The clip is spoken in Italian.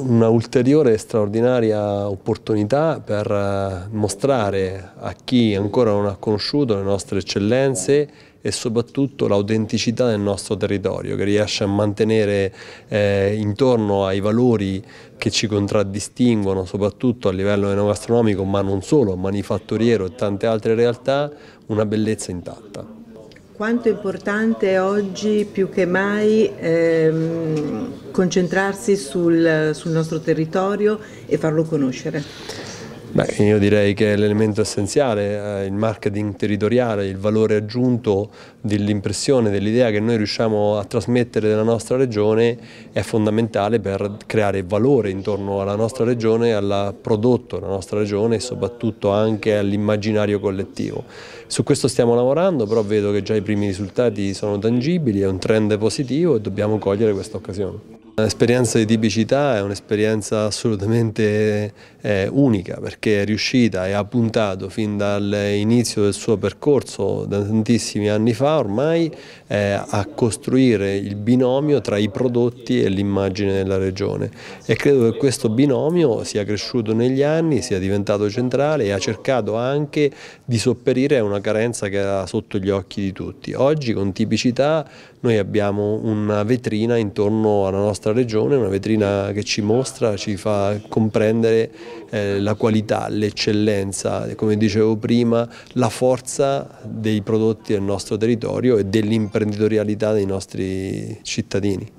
Una ulteriore e straordinaria opportunità per eh, mostrare a chi ancora non ha conosciuto le nostre eccellenze e soprattutto l'autenticità del nostro territorio che riesce a mantenere eh, intorno ai valori che ci contraddistinguono soprattutto a livello enogastronomico ma non solo, manifatturiero e tante altre realtà, una bellezza intatta. Quanto è importante oggi più che mai ehm, concentrarsi sul, sul nostro territorio e farlo conoscere? Beh, io direi che l'elemento essenziale, eh, il marketing territoriale, il valore aggiunto dell'impressione, dell'idea che noi riusciamo a trasmettere della nostra regione è fondamentale per creare valore intorno alla nostra regione, al prodotto della nostra regione e soprattutto anche all'immaginario collettivo. Su questo stiamo lavorando, però vedo che già i primi risultati sono tangibili, è un trend positivo e dobbiamo cogliere questa occasione. L'esperienza di tipicità è un'esperienza assolutamente eh, unica perché perché è riuscita e ha puntato fin dall'inizio del suo percorso, da tantissimi anni fa ormai, eh, a costruire il binomio tra i prodotti e l'immagine della regione e credo che questo binomio sia cresciuto negli anni, sia diventato centrale e ha cercato anche di sopperire a una carenza che era sotto gli occhi di tutti. Oggi con tipicità noi abbiamo una vetrina intorno alla nostra regione, una vetrina che ci mostra, ci fa comprendere eh, la qualità, l'eccellenza, come dicevo prima, la forza dei prodotti del nostro territorio e dell'imprenditorialità dei nostri cittadini.